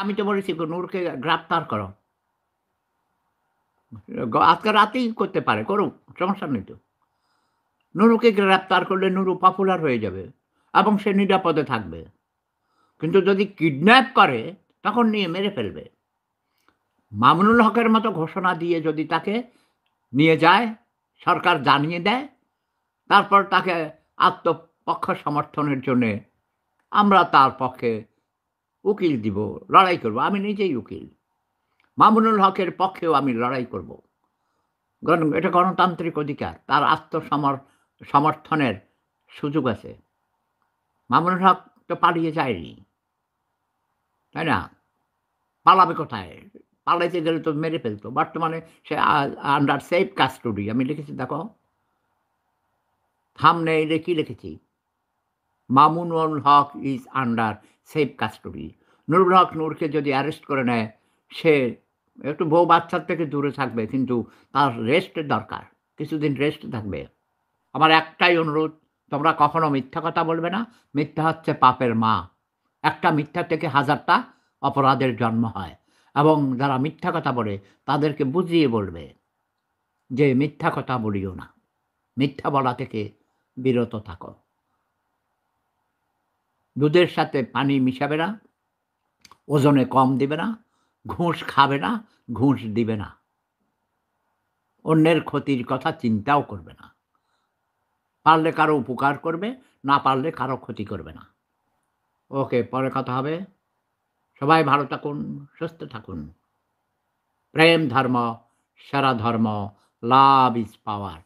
আমি তো বলেছি নূরকে গ্রেপ্তার করো আজকে রাতেই করতে পারে করুক সমস্যা নেই তো নুরুকে গ্রেপ্তার করলে নুরু পপুলার হয়ে যাবে এবং সে নিরাপদে থাকবে কিন্তু যদি কিডন্যাপ করে তখন নিয়ে মেরে ফেলবে মামুনুল হকের মতো ঘোষণা দিয়ে যদি তাকে নিয়ে যায় সরকার জানিয়ে দেয় তারপর তাকে আত্মপক্ষ সমর্থনের জন্যে আমরা তার পক্ষে উকিল দিব লড়াই করব আমি নিজেই উকিল মামুনুল হকের পক্ষেও আমি লড়াই করব এটা গণতান্ত্রিক অধিকার তার আত্মসমর সমর্থনের সুযোগ আছে মামুনুল হক তো পালিয়ে যায়নি তাই না পালাবে কোথায় পালাইতে গেলে তো মেরে ফেলতো বর্তমানে সে আন্ডার সেফ কাস্টডি আমি লিখেছি দেখো থামনে এলে কী লিখেছি Mamunul Haque is under safe custody Nurul Haque নূরকে যদি অ্যারেস্ট করে নেয় সে একটু বউ বাচ্চার থেকে দূরে থাকবে কিন্তু তার রেস্টের দরকার কিছুদিন রেস্ট থাকবে আমার একটাই অনুরোধ তোমরা কখনো মিথ্যা কথা বলবে না মিথ্যা হচ্ছে পাপের মা একটা মিথ্যা থেকে হাজারটা অপরাধের জন্ম হয় এবং যারা মিথ্যা কথা বলে তাদেরকে বুঝিয়ে বলবে যে মিথ্যা কথা বলিও না মিথ্যা বলা থেকে বিরত থাকো দুধের সাথে পানি মিশাবে না ওজনে কম দিবে না ঘুষ খাবে না ঘুষ দিবে না অন্যের ক্ষতির কথা চিন্তাও করবে না পারলে কারো উপকার করবে না পারলে কারো ক্ষতি করবে না ওকে পরে কথা হবে সবাই ভালো থাকুন সুস্থ থাকুন প্রেম ধর্ম সারা ধর্ম লাভ ইজ পাওয়ার